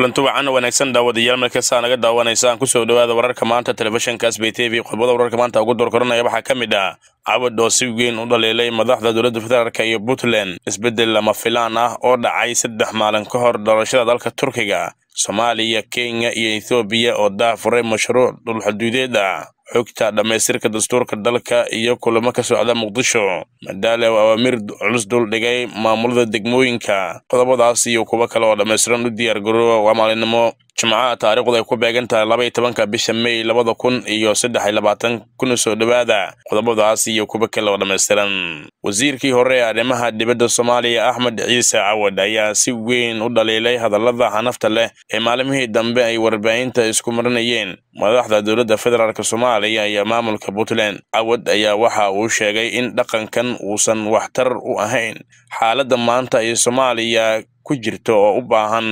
kulanti wacan wanaagsan daawadayaal markastaa naga daawanaysa aan kusoo dhawaada wararka maanta telefishinka sb t v qodbada wararka maanta ugu doorkoranaya waxaa ka mid ah cabad oo si weyn u dhaliilay madaxda dowladda federaalk iyo puntland isbeddel lama filaan ah oo dhacay saddex maalin ka hor doorashada dalka turkiga soomaaliya kenya iyo ethoobiya oo daafuray mashruuc dhul xuduudeed ah xogta dhammaystirka dastuurka dalka iyo kulamo ka socda muqdisho madaale oo awaamiir culus dul dhigay maamulada degmooyinka qodobadaas iyo kuwo kale oo dhammaystiran u diyaargarooba waa maalinimo jimcaha taariikhdu ay ku beegan tahay labaiy tobanka bisha mey labada kun iyo saddexiy labaatan kuna soo dhawaada qodobadaas iyo kuba kale oo dhammaystiran wasiirkii hore ee arrimaha dibadda soomaaliya axmed ciise cawad ayaa si weyn u dhaliilay hadallada xanafta leh ee maalmihii dambe ay warbaahinta isku marinayeen madaxda dowladda federaalk soomaaliya iyo maamulka puntland cawad ayaa waxa uu sheegay in dhaqankan uusan waxtar u ahayn xaaladda maanta ee soomaaliya ku jirto oo u baahan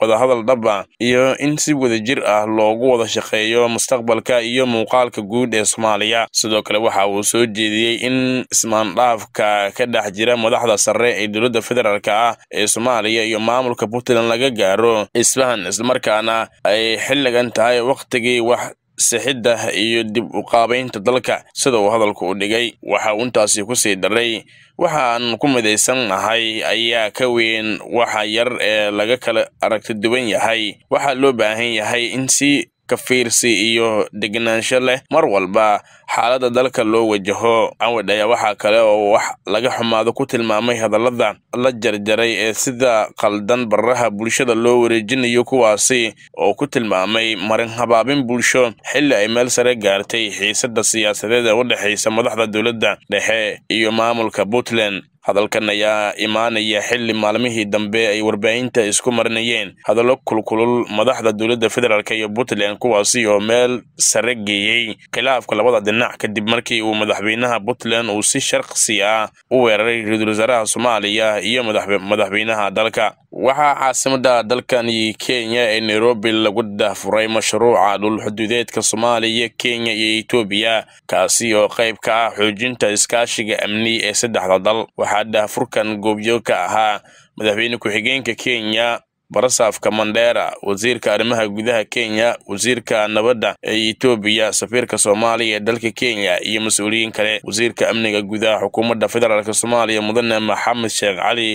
wadahadal dhab ah iyo in si wada jir ah loogu wada shaqeeyo mustaqbalka iyo muuqaalka guud ee soomaaliya sidoo kale waxa uu soo jeediyey in ismaandhaafka ka dhex jira madaxda sare ee dowladda federaalka ah ee soomaaliya iyo maamulka puntland laga gaaro isfahan islamarkaana ay xilligan tahay wakhtigii wax sixidda iyo dib u qaabaynta dalka sida uu hadalku u dhigay waxa uu intaasi ku sii daray waxaan ku midaysan nahay ayaa ka weyn waxa yar ee laga kala aragti duwan yahay waxaa loo baahan yahay in si kafiirsi iyo degnaansho leh mar walba xaaladda dalka loo wajaho cawid ayaa waxaa kale oo wax laga xumaado ku tilmaamay hadallada la jarjaray ee sida qaldan baraha bulshada loo wareejinayo kuwaasi oo ku tilmaamay marin habaabin bulsho xilli ay meel sare gaartay xiisadda siyaasadeed ee u dhexaysa madaxda dowladda dhexe iyo maamulka puntland hadalkan ayaa imaanaya xilli maalmihii dambe ay warbaahinta isku marnayeen hadallo kulkulul madaxda dowladda federaalk iyo puntland kuwaasi oo meel sare geeyey khilaafka labada dhinac kadib markii uu madaxweynaha puntland uu si sharqsi ah u weeraray ra-iisul wasaaraha soomaaliya iyo madaxweynaha dalka waxaa caasimadda dalkan dalkani kenya ee nairobi lagu dahfuray mashruuca dhul xuduudeedka soomaaliya kenya iyo etoobiya kaasi oo qayb ka ah xoojinta iskaashiga amni ee saddexda dal hadda furkan goobjoogka ahaa madaxweyne ku-xigeenka kenya barasaafka mandheera wasiirka arrimaha gudaha kenya wasiirka nabadda ee etoobiya safiirka soomaaliya ee dalka kenya iyo mas-uuliyiin kale wasiirka amniga gudaha xukuumadda federaalk soomaaliya mudane maxamed sheekh cali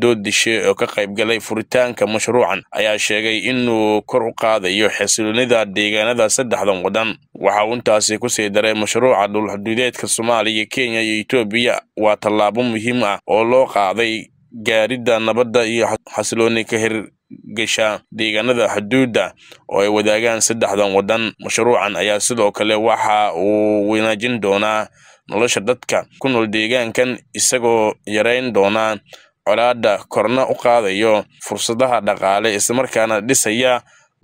dood oo ka qaybgalay furitaanka mashruucan ayaa sheegay inuu kor u qaadayo xasiloonida deegaanada saddexdan waddan waxa uu intaasi kusii daray mashruuca dhulxuduudeedka soomaaliya kenya iyo etoobiya waa tallaabo muhiim ah oo loo qaaday gaaridda nabadda iyo xasilooni ka hirgesha deegaanada xuduudda oo ay wadaagaan saddexdan waddan mashruucan ayaa sidoo kale waxa uu wanaajin doonaa nolosha dadka ku nool deegaankan isagoo yarayn doonaa colaadda korna u qaadayo fursadaha dhaqaale islamarkaana dhisaya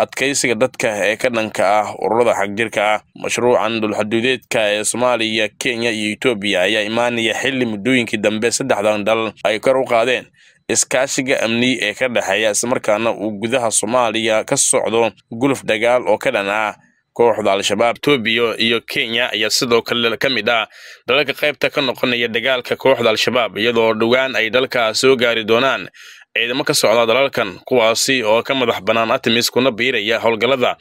adkaysiga dadka ee ka dhanka ah ururada xagjirka ah mashruucan dhulxaduudeedka ee soomaaliya kenya iyo etoobiya ayaa imaanaya xilli muddooyinkii dambe saddexdan dal ay kor u qaadeen iskaashiga amni ee ka dhexeeya islamarkaana uu gudaha soomaaliya ka socdo guluf dagaal oo ka dhan ah kooxda al-shabaab toobiya iyo kenya ayaa sidoo kale ka mid ah dalalka qaybta ka noqonaya dagaalka kooxda al-shabaab iyadoo dhowaan ay dalkaas soo gaari doonaan ciidamo ka socda dalalkan kuwaasi oo ka madax bannaan artemis kuna biiraya howlgallada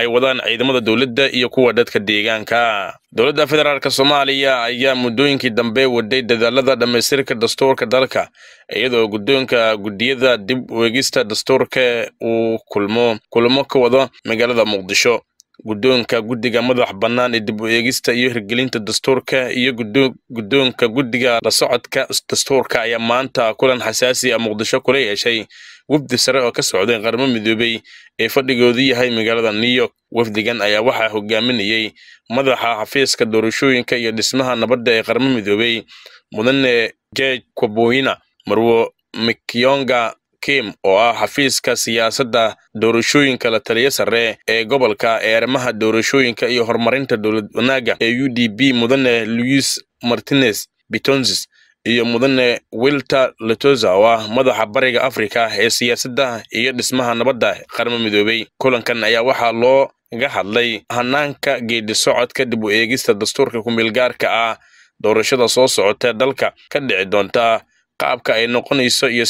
ay wadaan ciidamada dowladda iyo kuwa dadka deegaanka dowladda federaalka soomaaliya ayaa muddooyinkii dambe waday dadaalada dhammaystirka dastuurka dalka iyadoo guddoonka guddiyada dib u eegista dastuurka uu kulmo kulmo ka wado magaalada muqdisho guddoonka guddiga madax bannaan ee dib u eegista iyo hirgelinta dastuurka iyo guddoonka guddiga la socodka dastuurka ayaa maanta kulan xasaasi ah muqdisho kula yeeshay wafdi sare oo ka socday qarmo midoobey ee fadhigoodu yahay magaalada new york wafdigan ayaa waxaa hogaaminayey madaxa xafiiska doorashooyinka iyo dhismaha nabadda ee qarmo midoobey mudane george koboyna marwo mikyonga kim oo ah xafiiska siyaasadda doorashooyinka la taliyo sare ee gobolka ee arrimaha doorashooyinka iyo horumarinta dowlad wanaagga ee u d b mudane luis martinez bitonsis iyo mudane wilter letoza oo ah madaxa bariga afrika ee siyaasadda iyo dhismaha nabadda qarmo midoobey kulankan ayaa waxaa loo ga hadlay hanaanka geedi socodka dib u eegista dastuurka ku meel gaarka ah doorashada soo socota dalka ka dhici doonta qaabka ay noqonayso iyo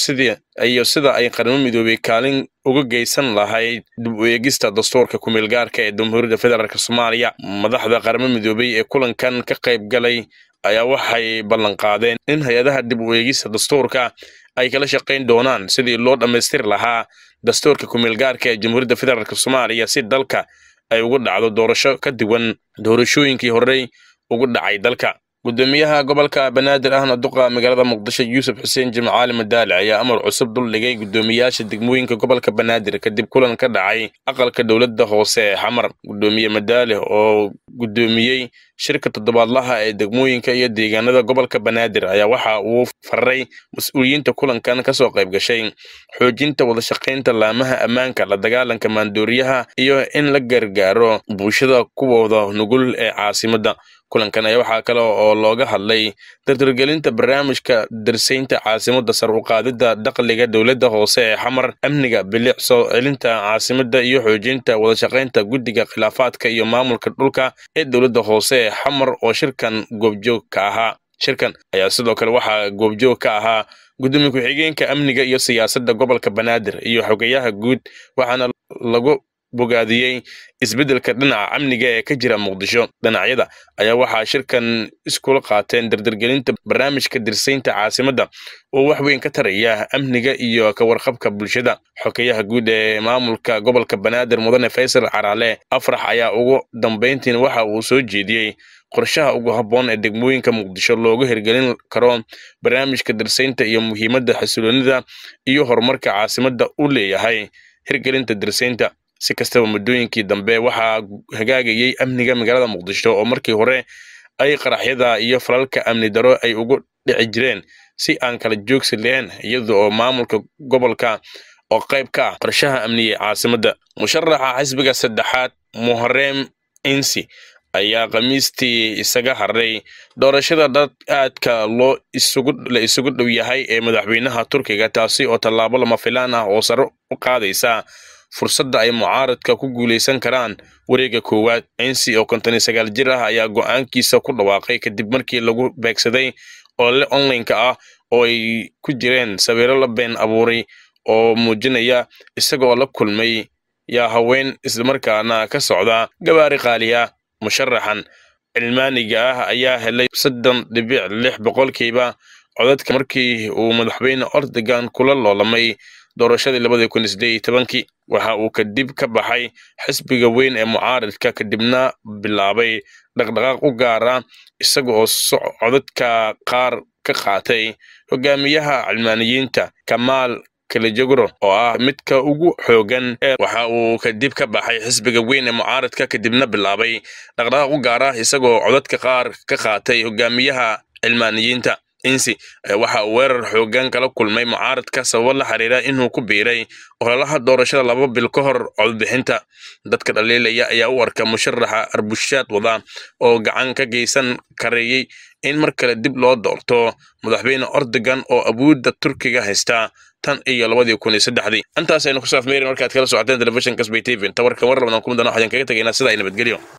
iyo sida ay qaramo midoobey kaalin uga geysan lahayd dib u eegista dastuurka kumeelgaarka ee jamhuuriyadda federaalka soomaaliya madaxda qaramo midoobey ee kulankan ka qayb galay ayaa waxay ballanqaadeen in hay-adaha dib u eegista dastuurka ay kala shaqayn doonaan sidii loo dhammaystir lahaa dastuurka kumeelgaarka ee jamhuuriyadda federaalk soomaaliya si dalka ay ugu dhacdo doorasho ka duwan doorashooyinkii horey ugu dhacay dalka gudoomiyaha gobolka banaadir ahna duqa magaalada muqdisho yuusuf xuseen jimcaali madaalic ayaa amar cusub dul dhigay gudoomiyaasha degmooyinka gobolka banaadir kadib kulan ka dhacay aqalka dowladda hoose ee xamar gudoomiye madaalih oo guddoomiyey shirka toddobaadlaha ee degmooyinka iyo deegaanada gobolka banaadir ayaa waxa uu fararay mas-uuliyiinta kulankan kasoo qayb gashay xoojinta wadashaqaynta laamaha ammaanka la dagaalanka maandooriyaha iyo in la gargaaro bulshada kuwooda nugul ee caasimadda kulankan ayaa waxaa kale oo looga hadlay dardargelinta barnaamijka dirsaynta caasimada sar uqaadidda dakhliga dowladda hoose ee xamar amniga bilic soo celinta caasimada iyo xoojinta wadashaqaynta guddiga khilaafaadka iyo maamulka dhulka ee dowladda hoose ee xamar oo shirkan goobjoog ka ahaa shirkan ayaa sidoo kale waxaa goobjoog ka ahaa gudoomiye ku-xigeenka amniga iyo siyaasadda gobolka banaadir iyo xogayaha guud waxaana lagu bogaadiyey isbeddelka dhinaca amniga ee ka jira muqdisho dhinacyada ayaa waxaa shirkan iskula qaateen dardargelinta barnaamijka dirsaynta caasimadda oo wax weyn ka taraya amniga iyo ka warqabka bulshada xokeyaha guud ee maamulka gobolka banaadir mudane faysal caraale afrax ayaa ugu dambayntiin waxa uu soo jeediyey qorshaha ugu habboon ee degmooyinka muqdisho loogu hirgelin karo barnaamijka dirsaynta iyo muhiimadda xasiloonida iyo horumarka caasimadda u leeyahay hirgelinta dirsaynta si kastaba muddooyinkii dambe waxaa hagaagayey amniga magaalada muqdisho oo markii hore ay qaraxyada iyo falalka amni daro ay ugu dhici jireen si aan kala joogsi lahayn iyada oo maamulka gobolka oo qayb ka ah qorshaha amniye caasimadda musharaxa xisbiga saddexaad muhareem insi ayaa khamiistii isaga haray doorashada dad aadka loo isugu la isugu dhow yahay ee madaxweynaha turkiga taasi oo tallaabo lama filaan ah oo sare u qaadaysa fursadda ay mucaaradka ku guulaysan karaan wareega koowaad ciinsi oo konton sagaal jir ah ayaa go'aankiisa ku dhawaaqay kadib markii lagu beegsaday ole onlineka ah oo ay ku jireen sawirro la been abuuray oo muujinaya isagoo la kulmay yaa haween islamarkaana ka socda gabaari qaaliya musharaxan cilmaaniga ah ayaa helay soddon dhibic lix boqolkiiba codadka markii uu madaxweyne ordogan kula loolamay doorashadii labadii kun sideed iyo tobankii waxa uu kadib ka baxay xisbiga weyn ee mucaaridka kadibna bilaabay dhaqdhaqaaq u gaara isaga oo socodadka qaar ka qaatay hogaamiyaha cilmaaniyiinta kamaal kalejagro oo ah midka ugu xoogan ee waxa uu kadib ka baxay xisbiga weyn ee mucaaridka kadibna bilaabay dhaqdhaqaaq u gaara isaga codadka qaar ka qaatay hogaamiyaha cilmaaniyiinta insi waxa uu weerar xoogan kala kulmay mucaaradka sababo la xiriira inuu ku biiray ololaha doorashada laba bil ka hor codbixinta dadka dhaliilaya ayaa u arka musharaxa arbushaad wada oo gacan ka geysan kareeyey in mar kale dib loo doorto madaxweyne ordogan oo awoodda turkiga haystaa tan iyo labadii kun iyo saddexdii intaasaynu ku saafmeerin markaad kala socoteen telefishinka sbay tvn tawarkan war labadaan ah kuma dana waxaan kaga tegaynaa sidaa nabadgelyo